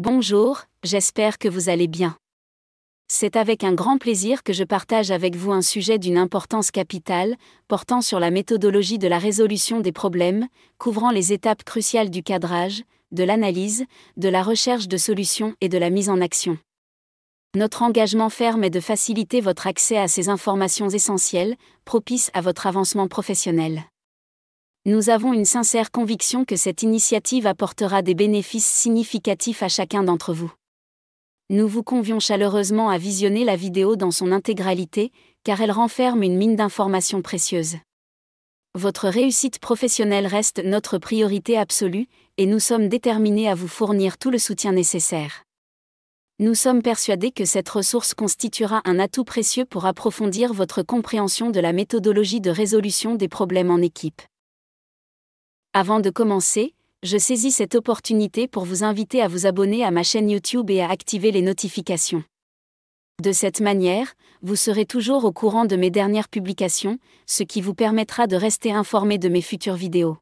Bonjour, j'espère que vous allez bien. C'est avec un grand plaisir que je partage avec vous un sujet d'une importance capitale, portant sur la méthodologie de la résolution des problèmes, couvrant les étapes cruciales du cadrage, de l'analyse, de la recherche de solutions et de la mise en action. Notre engagement ferme est de faciliter votre accès à ces informations essentielles, propices à votre avancement professionnel nous avons une sincère conviction que cette initiative apportera des bénéfices significatifs à chacun d'entre vous. Nous vous convions chaleureusement à visionner la vidéo dans son intégralité, car elle renferme une mine d'informations précieuses. Votre réussite professionnelle reste notre priorité absolue, et nous sommes déterminés à vous fournir tout le soutien nécessaire. Nous sommes persuadés que cette ressource constituera un atout précieux pour approfondir votre compréhension de la méthodologie de résolution des problèmes en équipe. Avant de commencer, je saisis cette opportunité pour vous inviter à vous abonner à ma chaîne YouTube et à activer les notifications. De cette manière, vous serez toujours au courant de mes dernières publications, ce qui vous permettra de rester informé de mes futures vidéos.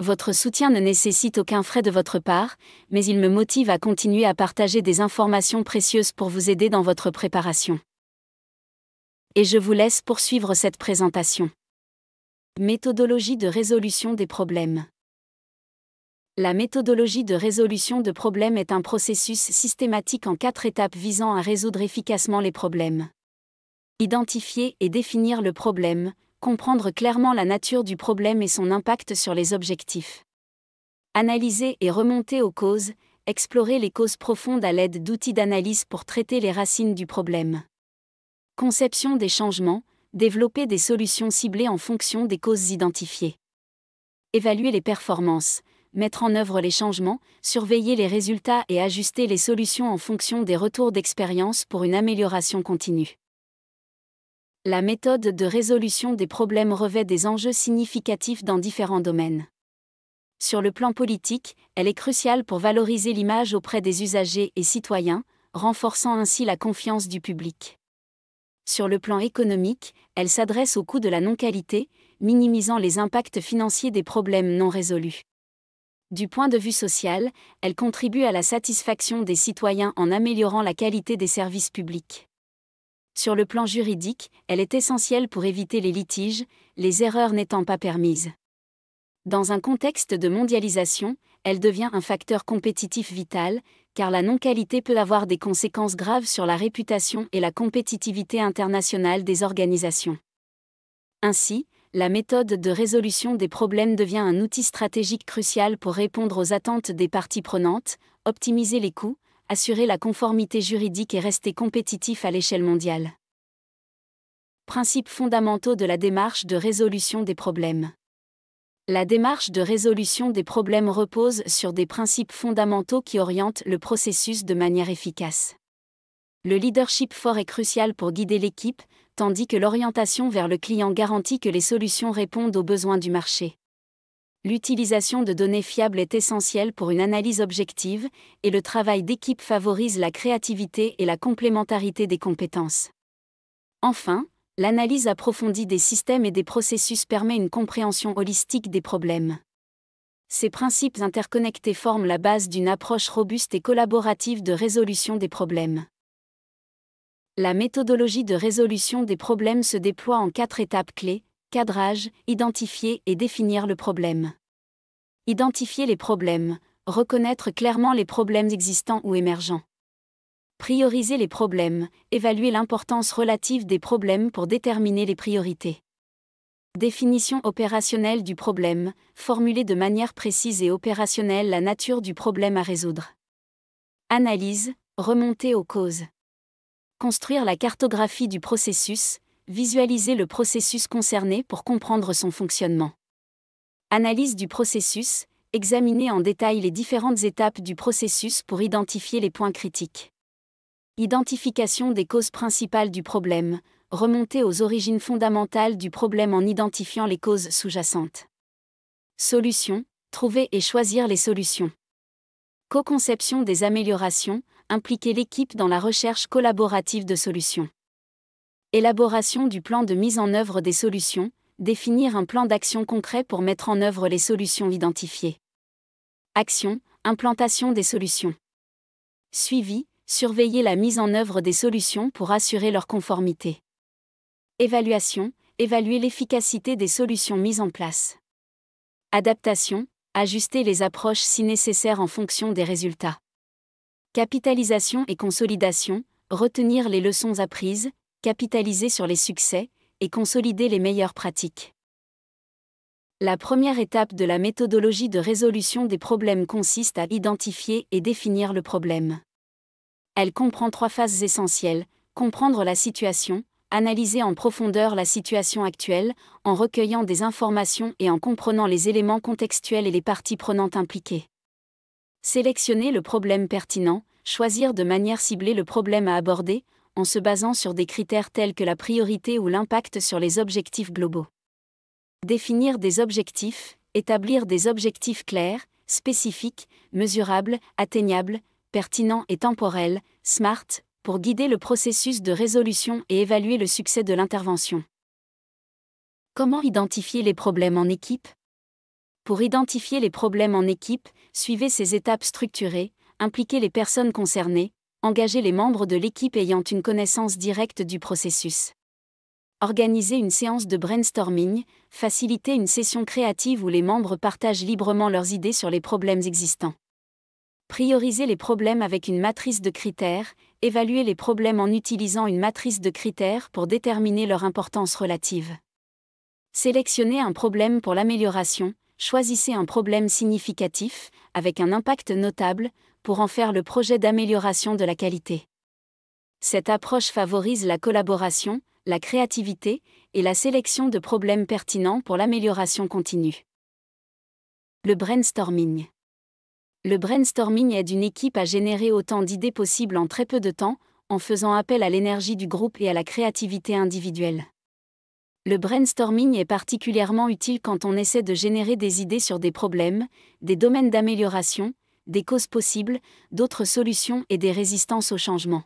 Votre soutien ne nécessite aucun frais de votre part, mais il me motive à continuer à partager des informations précieuses pour vous aider dans votre préparation. Et je vous laisse poursuivre cette présentation. Méthodologie de résolution des problèmes. La méthodologie de résolution de problèmes est un processus systématique en quatre étapes visant à résoudre efficacement les problèmes. Identifier et définir le problème, comprendre clairement la nature du problème et son impact sur les objectifs. Analyser et remonter aux causes, explorer les causes profondes à l'aide d'outils d'analyse pour traiter les racines du problème. Conception des changements, développer des solutions ciblées en fonction des causes identifiées. Évaluer les performances, mettre en œuvre les changements, surveiller les résultats et ajuster les solutions en fonction des retours d'expérience pour une amélioration continue. La méthode de résolution des problèmes revêt des enjeux significatifs dans différents domaines. Sur le plan politique, elle est cruciale pour valoriser l'image auprès des usagers et citoyens, renforçant ainsi la confiance du public. Sur le plan économique, elle s'adresse au coût de la non-qualité, minimisant les impacts financiers des problèmes non résolus. Du point de vue social, elle contribue à la satisfaction des citoyens en améliorant la qualité des services publics. Sur le plan juridique, elle est essentielle pour éviter les litiges, les erreurs n'étant pas permises. Dans un contexte de mondialisation, elle devient un facteur compétitif vital, car la non-qualité peut avoir des conséquences graves sur la réputation et la compétitivité internationale des organisations. Ainsi, la méthode de résolution des problèmes devient un outil stratégique crucial pour répondre aux attentes des parties prenantes, optimiser les coûts, assurer la conformité juridique et rester compétitif à l'échelle mondiale. Principes fondamentaux de la démarche de résolution des problèmes. La démarche de résolution des problèmes repose sur des principes fondamentaux qui orientent le processus de manière efficace. Le leadership fort est crucial pour guider l'équipe, tandis que l'orientation vers le client garantit que les solutions répondent aux besoins du marché. L'utilisation de données fiables est essentielle pour une analyse objective, et le travail d'équipe favorise la créativité et la complémentarité des compétences. Enfin, l'analyse approfondie des systèmes et des processus permet une compréhension holistique des problèmes. Ces principes interconnectés forment la base d'une approche robuste et collaborative de résolution des problèmes. La méthodologie de résolution des problèmes se déploie en quatre étapes clés, cadrage, identifier et définir le problème. Identifier les problèmes, reconnaître clairement les problèmes existants ou émergents. Prioriser les problèmes, évaluer l'importance relative des problèmes pour déterminer les priorités. Définition opérationnelle du problème, formuler de manière précise et opérationnelle la nature du problème à résoudre. Analyse, remonter aux causes. Construire la cartographie du processus, visualiser le processus concerné pour comprendre son fonctionnement. Analyse du processus, examiner en détail les différentes étapes du processus pour identifier les points critiques. Identification des causes principales du problème, remonter aux origines fondamentales du problème en identifiant les causes sous-jacentes. Solution, trouver et choisir les solutions. Co-conception des améliorations, impliquer l'équipe dans la recherche collaborative de solutions. Élaboration du plan de mise en œuvre des solutions, définir un plan d'action concret pour mettre en œuvre les solutions identifiées. Action, implantation des solutions. Suivi, surveiller la mise en œuvre des solutions pour assurer leur conformité. Évaluation, évaluer l'efficacité des solutions mises en place. Adaptation, ajuster les approches si nécessaire en fonction des résultats. Capitalisation et consolidation, retenir les leçons apprises, capitaliser sur les succès et consolider les meilleures pratiques. La première étape de la méthodologie de résolution des problèmes consiste à identifier et définir le problème. Elle comprend trois phases essentielles, comprendre la situation, analyser en profondeur la situation actuelle, en recueillant des informations et en comprenant les éléments contextuels et les parties prenantes impliquées. Sélectionner le problème pertinent, choisir de manière ciblée le problème à aborder, en se basant sur des critères tels que la priorité ou l'impact sur les objectifs globaux. Définir des objectifs, établir des objectifs clairs, spécifiques, mesurables, atteignables, pertinent et temporel, SMART, pour guider le processus de résolution et évaluer le succès de l'intervention. Comment identifier les problèmes en équipe Pour identifier les problèmes en équipe, suivez ces étapes structurées, impliquez les personnes concernées, engagez les membres de l'équipe ayant une connaissance directe du processus. Organisez une séance de brainstorming, facilitez une session créative où les membres partagent librement leurs idées sur les problèmes existants. Prioriser les problèmes avec une matrice de critères, évaluer les problèmes en utilisant une matrice de critères pour déterminer leur importance relative. Sélectionnez un problème pour l'amélioration, choisissez un problème significatif, avec un impact notable, pour en faire le projet d'amélioration de la qualité. Cette approche favorise la collaboration, la créativité et la sélection de problèmes pertinents pour l'amélioration continue. Le brainstorming le brainstorming aide une équipe à générer autant d'idées possibles en très peu de temps, en faisant appel à l'énergie du groupe et à la créativité individuelle. Le brainstorming est particulièrement utile quand on essaie de générer des idées sur des problèmes, des domaines d'amélioration, des causes possibles, d'autres solutions et des résistances au changement.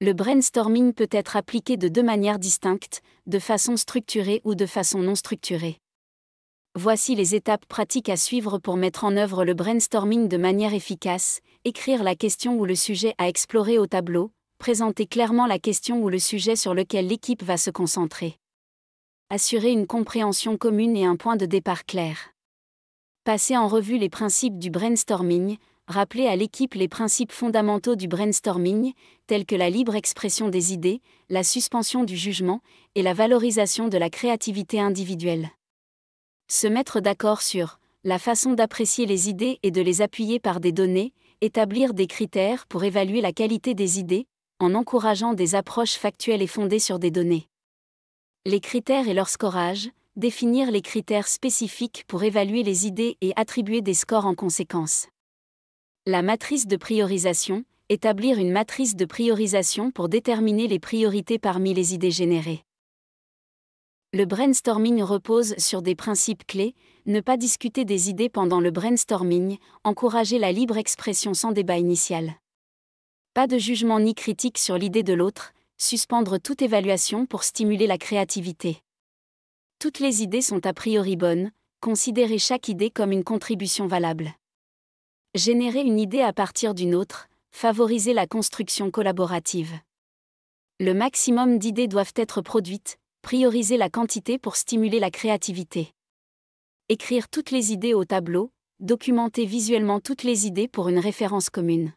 Le brainstorming peut être appliqué de deux manières distinctes, de façon structurée ou de façon non structurée. Voici les étapes pratiques à suivre pour mettre en œuvre le brainstorming de manière efficace, écrire la question ou le sujet à explorer au tableau, présenter clairement la question ou le sujet sur lequel l'équipe va se concentrer. Assurer une compréhension commune et un point de départ clair. Passer en revue les principes du brainstorming, rappeler à l'équipe les principes fondamentaux du brainstorming, tels que la libre expression des idées, la suspension du jugement et la valorisation de la créativité individuelle se mettre d'accord sur la façon d'apprécier les idées et de les appuyer par des données, établir des critères pour évaluer la qualité des idées, en encourageant des approches factuelles et fondées sur des données. Les critères et leur scorage, définir les critères spécifiques pour évaluer les idées et attribuer des scores en conséquence. La matrice de priorisation, établir une matrice de priorisation pour déterminer les priorités parmi les idées générées. Le brainstorming repose sur des principes clés, ne pas discuter des idées pendant le brainstorming, encourager la libre expression sans débat initial. Pas de jugement ni critique sur l'idée de l'autre, suspendre toute évaluation pour stimuler la créativité. Toutes les idées sont a priori bonnes, considérer chaque idée comme une contribution valable. Générer une idée à partir d'une autre, favoriser la construction collaborative. Le maximum d'idées doivent être produites, Prioriser la quantité pour stimuler la créativité. Écrire toutes les idées au tableau, documenter visuellement toutes les idées pour une référence commune.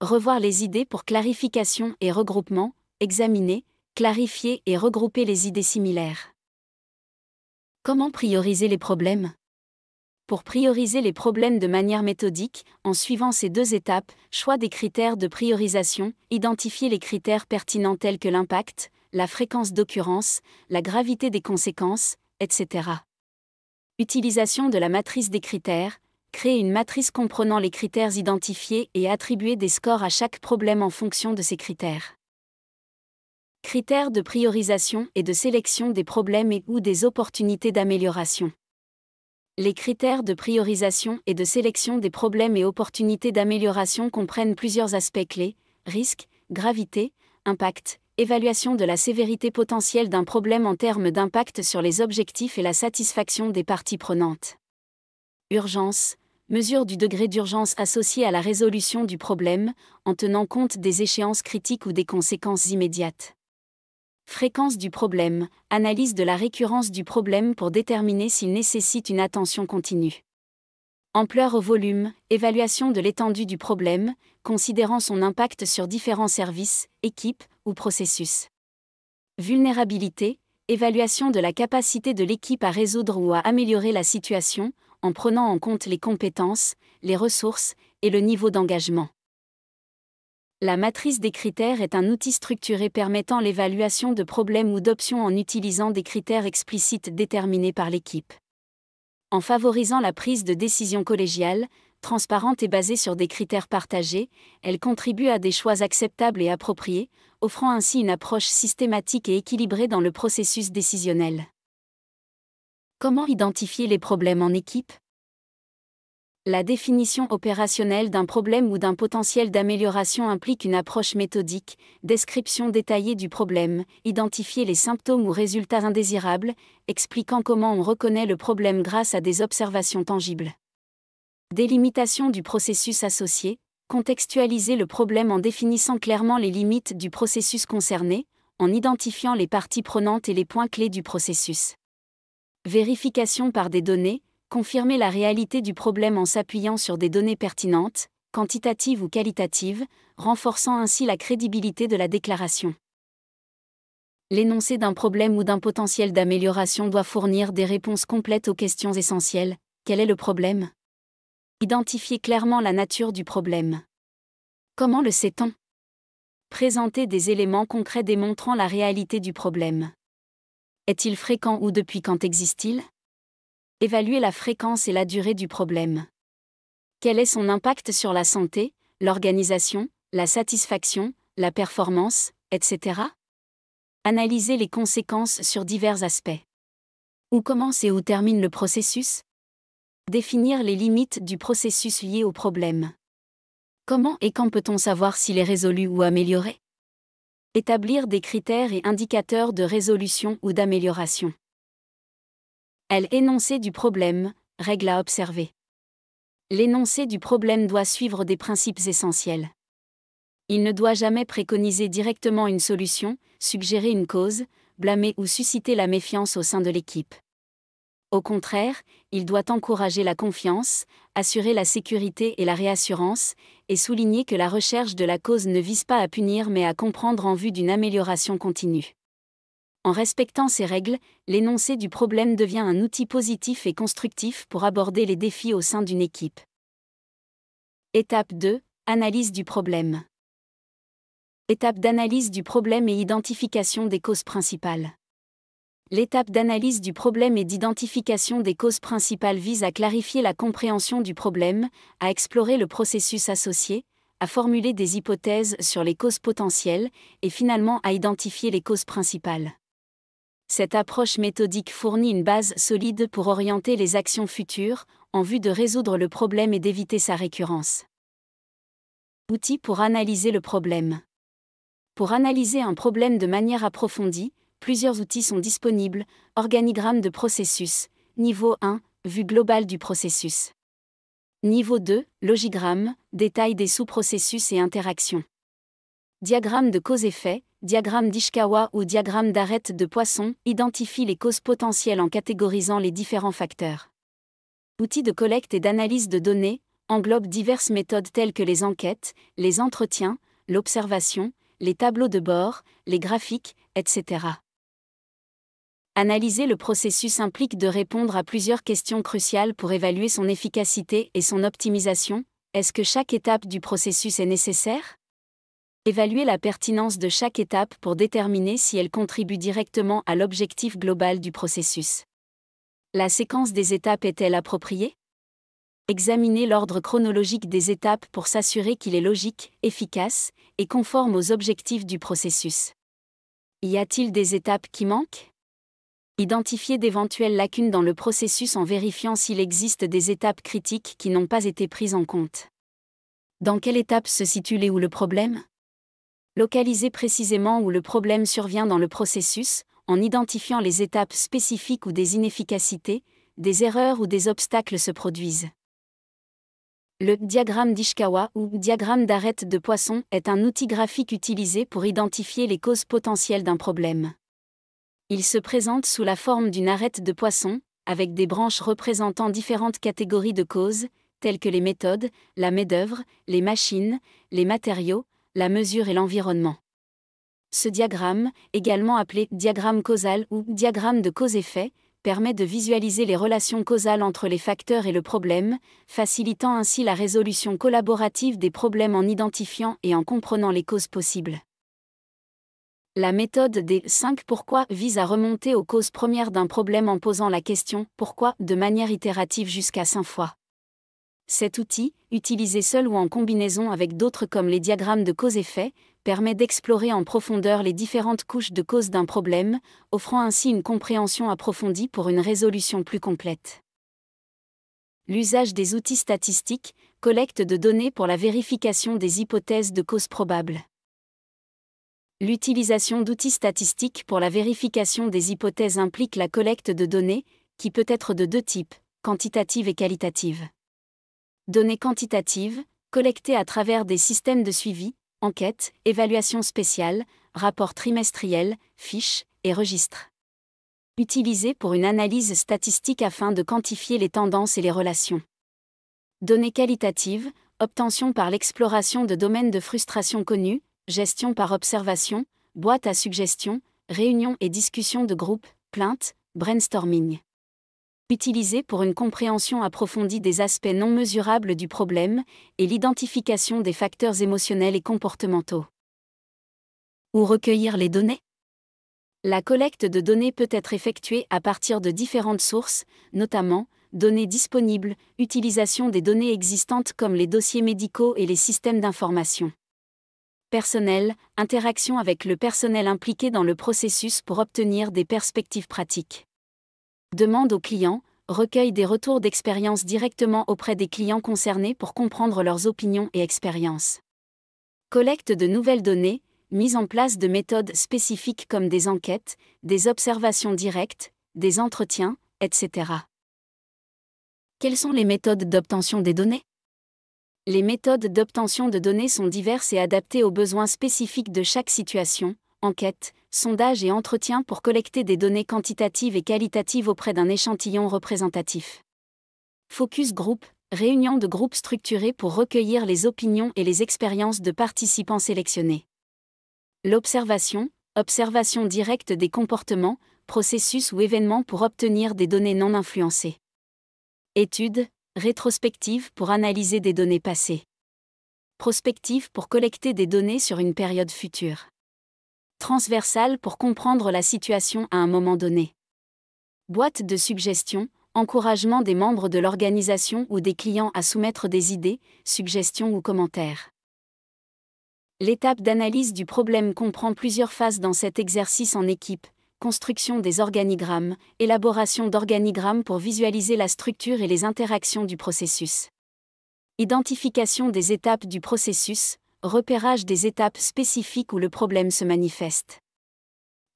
Revoir les idées pour clarification et regroupement, examiner, clarifier et regrouper les idées similaires. Comment prioriser les problèmes Pour prioriser les problèmes de manière méthodique, en suivant ces deux étapes, choix des critères de priorisation, identifier les critères pertinents tels que l'impact, la fréquence d'occurrence, la gravité des conséquences, etc. Utilisation de la matrice des critères, créer une matrice comprenant les critères identifiés et attribuer des scores à chaque problème en fonction de ces critères. Critères de priorisation et de sélection des problèmes et ou des opportunités d'amélioration. Les critères de priorisation et de sélection des problèmes et opportunités d'amélioration comprennent plusieurs aspects clés, risque, gravité, impact, évaluation de la sévérité potentielle d'un problème en termes d'impact sur les objectifs et la satisfaction des parties prenantes. Urgence, mesure du degré d'urgence associé à la résolution du problème, en tenant compte des échéances critiques ou des conséquences immédiates. Fréquence du problème, analyse de la récurrence du problème pour déterminer s'il nécessite une attention continue. Ampleur au volume, évaluation de l'étendue du problème, considérant son impact sur différents services, équipes, ou processus. Vulnérabilité, évaluation de la capacité de l'équipe à résoudre ou à améliorer la situation, en prenant en compte les compétences, les ressources et le niveau d'engagement. La matrice des critères est un outil structuré permettant l'évaluation de problèmes ou d'options en utilisant des critères explicites déterminés par l'équipe. En favorisant la prise de décision collégiale, transparente et basée sur des critères partagés, elle contribue à des choix acceptables et appropriés, offrant ainsi une approche systématique et équilibrée dans le processus décisionnel. Comment identifier les problèmes en équipe La définition opérationnelle d'un problème ou d'un potentiel d'amélioration implique une approche méthodique, description détaillée du problème, identifier les symptômes ou résultats indésirables, expliquant comment on reconnaît le problème grâce à des observations tangibles. Délimitation du processus associé, contextualiser le problème en définissant clairement les limites du processus concerné, en identifiant les parties prenantes et les points clés du processus. Vérification par des données, confirmer la réalité du problème en s'appuyant sur des données pertinentes, quantitatives ou qualitatives, renforçant ainsi la crédibilité de la déclaration. L'énoncé d'un problème ou d'un potentiel d'amélioration doit fournir des réponses complètes aux questions essentielles. Quel est le problème Identifier clairement la nature du problème. Comment le sait-on Présenter des éléments concrets démontrant la réalité du problème. Est-il fréquent ou depuis quand existe-t-il Évaluer la fréquence et la durée du problème. Quel est son impact sur la santé, l'organisation, la satisfaction, la performance, etc. Analyser les conséquences sur divers aspects. Où commence et où termine le processus Définir les limites du processus lié au problème. Comment et quand peut-on savoir s'il est résolu ou amélioré Établir des critères et indicateurs de résolution ou d'amélioration. Elle énoncé du problème, règle à observer. L'énoncé du problème doit suivre des principes essentiels. Il ne doit jamais préconiser directement une solution, suggérer une cause, blâmer ou susciter la méfiance au sein de l'équipe. Au contraire, il doit encourager la confiance, assurer la sécurité et la réassurance, et souligner que la recherche de la cause ne vise pas à punir mais à comprendre en vue d'une amélioration continue. En respectant ces règles, l'énoncé du problème devient un outil positif et constructif pour aborder les défis au sein d'une équipe. Étape 2. Analyse du problème. Étape d'analyse du problème et identification des causes principales. L'étape d'analyse du problème et d'identification des causes principales vise à clarifier la compréhension du problème, à explorer le processus associé, à formuler des hypothèses sur les causes potentielles et finalement à identifier les causes principales. Cette approche méthodique fournit une base solide pour orienter les actions futures en vue de résoudre le problème et d'éviter sa récurrence. Outils pour analyser le problème. Pour analyser un problème de manière approfondie, plusieurs outils sont disponibles, organigramme de processus, niveau 1, vue globale du processus. Niveau 2, logigramme, détail des sous-processus et interactions. Diagramme de cause-effet, diagramme d'Ishkawa ou diagramme d'arête de poisson, identifie les causes potentielles en catégorisant les différents facteurs. Outils de collecte et d'analyse de données, englobe diverses méthodes telles que les enquêtes, les entretiens, l'observation, les tableaux de bord, les graphiques, etc. Analyser le processus implique de répondre à plusieurs questions cruciales pour évaluer son efficacité et son optimisation. Est-ce que chaque étape du processus est nécessaire Évaluer la pertinence de chaque étape pour déterminer si elle contribue directement à l'objectif global du processus. La séquence des étapes est-elle appropriée Examiner l'ordre chronologique des étapes pour s'assurer qu'il est logique, efficace et conforme aux objectifs du processus. Y a-t-il des étapes qui manquent identifier d'éventuelles lacunes dans le processus en vérifiant s'il existe des étapes critiques qui n'ont pas été prises en compte. Dans quelle étape se situe les ou le problème Localiser précisément où le problème survient dans le processus, en identifiant les étapes spécifiques où des inefficacités, des erreurs ou des obstacles se produisent. Le diagramme d'Ishikawa ou diagramme d'arête de poisson est un outil graphique utilisé pour identifier les causes potentielles d'un problème. Il se présente sous la forme d'une arête de poisson, avec des branches représentant différentes catégories de causes, telles que les méthodes, la main-d'œuvre, les machines, les matériaux, la mesure et l'environnement. Ce diagramme, également appelé diagramme causal ou diagramme de cause-effet, permet de visualiser les relations causales entre les facteurs et le problème, facilitant ainsi la résolution collaborative des problèmes en identifiant et en comprenant les causes possibles. La méthode des 5 pourquoi vise à remonter aux causes premières d'un problème en posant la question pourquoi de manière itérative jusqu'à 5 fois. Cet outil, utilisé seul ou en combinaison avec d'autres comme les diagrammes de cause-effet, permet d'explorer en profondeur les différentes couches de cause d'un problème, offrant ainsi une compréhension approfondie pour une résolution plus complète. L'usage des outils statistiques, collecte de données pour la vérification des hypothèses de cause probables. L'utilisation d'outils statistiques pour la vérification des hypothèses implique la collecte de données, qui peut être de deux types, quantitative et qualitative. Données quantitatives, collectées à travers des systèmes de suivi, enquêtes, évaluations spéciales, rapports trimestriels, fiches et registres. Utilisées pour une analyse statistique afin de quantifier les tendances et les relations. Données qualitatives, obtention par l'exploration de domaines de frustration connus, gestion par observation, boîte à suggestions, réunions et discussions de groupe, plainte, brainstorming. Utilisé pour une compréhension approfondie des aspects non mesurables du problème et l'identification des facteurs émotionnels et comportementaux. Ou recueillir les données La collecte de données peut être effectuée à partir de différentes sources, notamment données disponibles, utilisation des données existantes comme les dossiers médicaux et les systèmes d'information personnel, interaction avec le personnel impliqué dans le processus pour obtenir des perspectives pratiques. Demande aux clients, recueil des retours d'expérience directement auprès des clients concernés pour comprendre leurs opinions et expériences. Collecte de nouvelles données, mise en place de méthodes spécifiques comme des enquêtes, des observations directes, des entretiens, etc. Quelles sont les méthodes d'obtention des données les méthodes d'obtention de données sont diverses et adaptées aux besoins spécifiques de chaque situation, enquête, sondage et entretien pour collecter des données quantitatives et qualitatives auprès d'un échantillon représentatif. Focus Group, réunion de groupes structurés pour recueillir les opinions et les expériences de participants sélectionnés. L'observation, observation directe des comportements, processus ou événements pour obtenir des données non influencées. Études, Rétrospective pour analyser des données passées. Prospective pour collecter des données sur une période future. Transversale pour comprendre la situation à un moment donné. Boîte de suggestions, encouragement des membres de l'organisation ou des clients à soumettre des idées, suggestions ou commentaires. L'étape d'analyse du problème comprend plusieurs phases dans cet exercice en équipe, construction des organigrammes, élaboration d'organigrammes pour visualiser la structure et les interactions du processus. Identification des étapes du processus, repérage des étapes spécifiques où le problème se manifeste.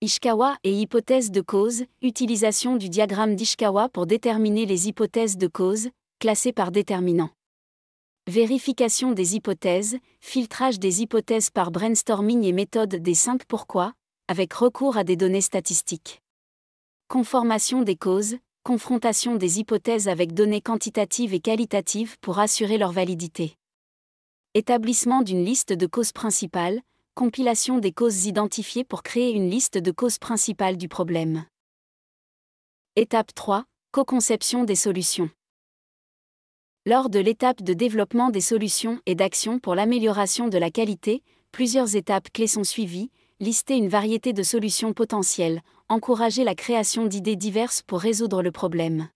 Ishikawa et hypothèse de cause, utilisation du diagramme d'Ishikawa pour déterminer les hypothèses de cause, classées par déterminant. Vérification des hypothèses, filtrage des hypothèses par brainstorming et méthode des 5 pourquoi, avec recours à des données statistiques. Conformation des causes, confrontation des hypothèses avec données quantitatives et qualitatives pour assurer leur validité. Établissement d'une liste de causes principales, compilation des causes identifiées pour créer une liste de causes principales du problème. Étape 3. Co-conception des solutions. Lors de l'étape de développement des solutions et d'action pour l'amélioration de la qualité, plusieurs étapes clés sont suivies, lister une variété de solutions potentielles, encourager la création d'idées diverses pour résoudre le problème.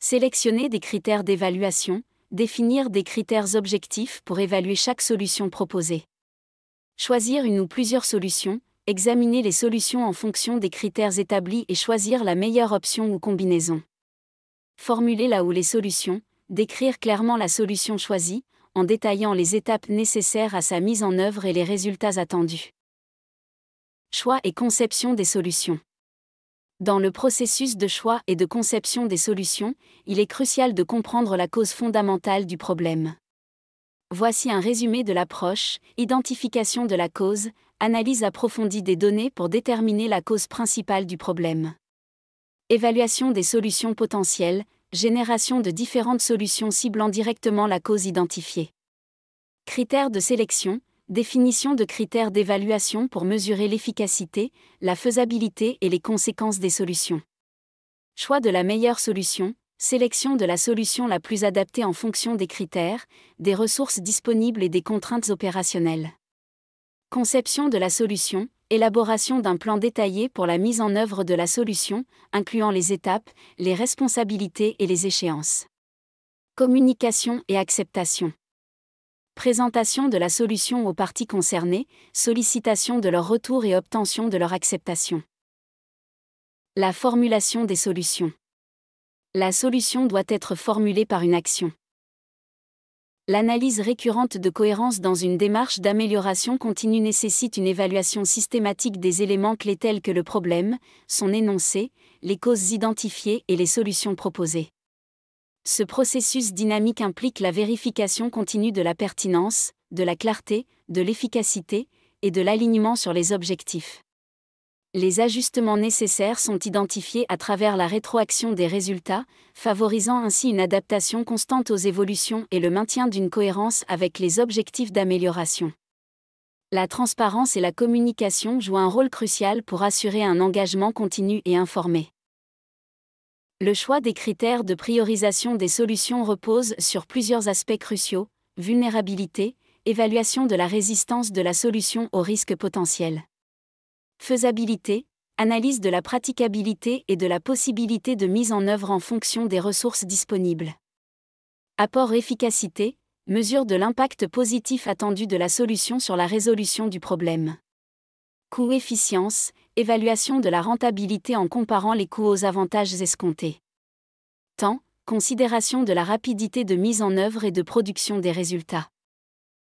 Sélectionner des critères d'évaluation, définir des critères objectifs pour évaluer chaque solution proposée. Choisir une ou plusieurs solutions, examiner les solutions en fonction des critères établis et choisir la meilleure option ou combinaison. Formuler là où les solutions, décrire clairement la solution choisie, en détaillant les étapes nécessaires à sa mise en œuvre et les résultats attendus. Choix et conception des solutions. Dans le processus de choix et de conception des solutions, il est crucial de comprendre la cause fondamentale du problème. Voici un résumé de l'approche, identification de la cause, analyse approfondie des données pour déterminer la cause principale du problème. Évaluation des solutions potentielles, génération de différentes solutions ciblant directement la cause identifiée. Critères de sélection, Définition de critères d'évaluation pour mesurer l'efficacité, la faisabilité et les conséquences des solutions. Choix de la meilleure solution, sélection de la solution la plus adaptée en fonction des critères, des ressources disponibles et des contraintes opérationnelles. Conception de la solution, élaboration d'un plan détaillé pour la mise en œuvre de la solution, incluant les étapes, les responsabilités et les échéances. Communication et acceptation présentation de la solution aux parties concernées, sollicitation de leur retour et obtention de leur acceptation. La formulation des solutions. La solution doit être formulée par une action. L'analyse récurrente de cohérence dans une démarche d'amélioration continue nécessite une évaluation systématique des éléments clés tels que le problème, son énoncé, les causes identifiées et les solutions proposées. Ce processus dynamique implique la vérification continue de la pertinence, de la clarté, de l'efficacité et de l'alignement sur les objectifs. Les ajustements nécessaires sont identifiés à travers la rétroaction des résultats, favorisant ainsi une adaptation constante aux évolutions et le maintien d'une cohérence avec les objectifs d'amélioration. La transparence et la communication jouent un rôle crucial pour assurer un engagement continu et informé. Le choix des critères de priorisation des solutions repose sur plusieurs aspects cruciaux, vulnérabilité, évaluation de la résistance de la solution aux risques potentiels. Faisabilité, analyse de la praticabilité et de la possibilité de mise en œuvre en fonction des ressources disponibles. Apport efficacité, mesure de l'impact positif attendu de la solution sur la résolution du problème. Coût efficience, Évaluation de la rentabilité en comparant les coûts aux avantages escomptés. Temps, considération de la rapidité de mise en œuvre et de production des résultats.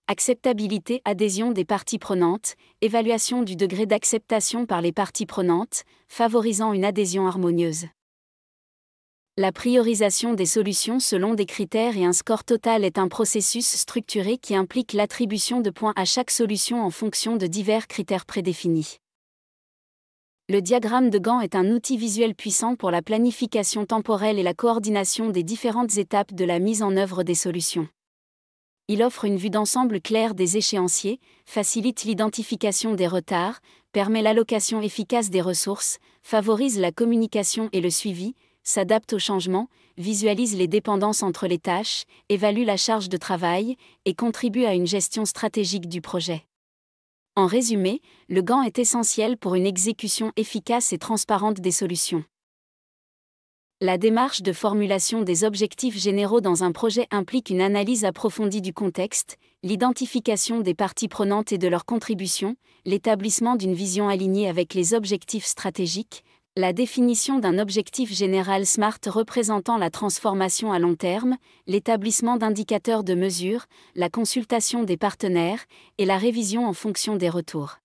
Acceptabilité, adhésion des parties prenantes, évaluation du degré d'acceptation par les parties prenantes, favorisant une adhésion harmonieuse. La priorisation des solutions selon des critères et un score total est un processus structuré qui implique l'attribution de points à chaque solution en fonction de divers critères prédéfinis le diagramme de Gantt est un outil visuel puissant pour la planification temporelle et la coordination des différentes étapes de la mise en œuvre des solutions. Il offre une vue d'ensemble claire des échéanciers, facilite l'identification des retards, permet l'allocation efficace des ressources, favorise la communication et le suivi, s'adapte aux changements, visualise les dépendances entre les tâches, évalue la charge de travail et contribue à une gestion stratégique du projet. En résumé, le gant est essentiel pour une exécution efficace et transparente des solutions. La démarche de formulation des objectifs généraux dans un projet implique une analyse approfondie du contexte, l'identification des parties prenantes et de leurs contributions, l'établissement d'une vision alignée avec les objectifs stratégiques, la définition d'un objectif général SMART représentant la transformation à long terme, l'établissement d'indicateurs de mesure, la consultation des partenaires et la révision en fonction des retours.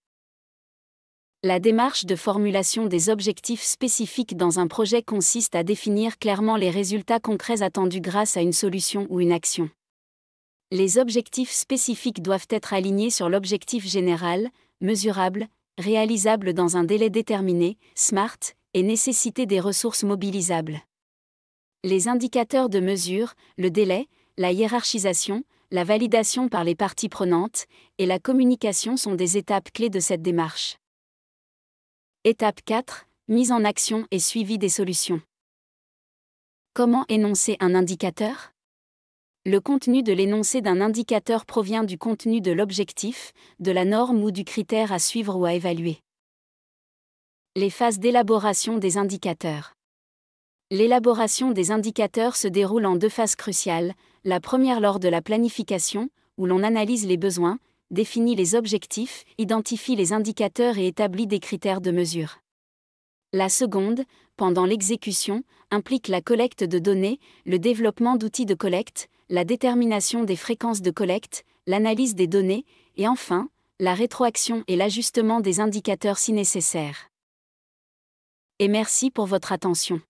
La démarche de formulation des objectifs spécifiques dans un projet consiste à définir clairement les résultats concrets attendus grâce à une solution ou une action. Les objectifs spécifiques doivent être alignés sur l'objectif général, mesurable, réalisable dans un délai déterminé, SMART, et des ressources mobilisables. Les indicateurs de mesure, le délai, la hiérarchisation, la validation par les parties prenantes et la communication sont des étapes clés de cette démarche. Étape 4. Mise en action et suivi des solutions. Comment énoncer un indicateur Le contenu de l'énoncé d'un indicateur provient du contenu de l'objectif, de la norme ou du critère à suivre ou à évaluer. Les phases d'élaboration des indicateurs. L'élaboration des indicateurs se déroule en deux phases cruciales, la première lors de la planification, où l'on analyse les besoins, définit les objectifs, identifie les indicateurs et établit des critères de mesure. La seconde, pendant l'exécution, implique la collecte de données, le développement d'outils de collecte, la détermination des fréquences de collecte, l'analyse des données, et enfin, la rétroaction et l'ajustement des indicateurs si nécessaire et merci pour votre attention.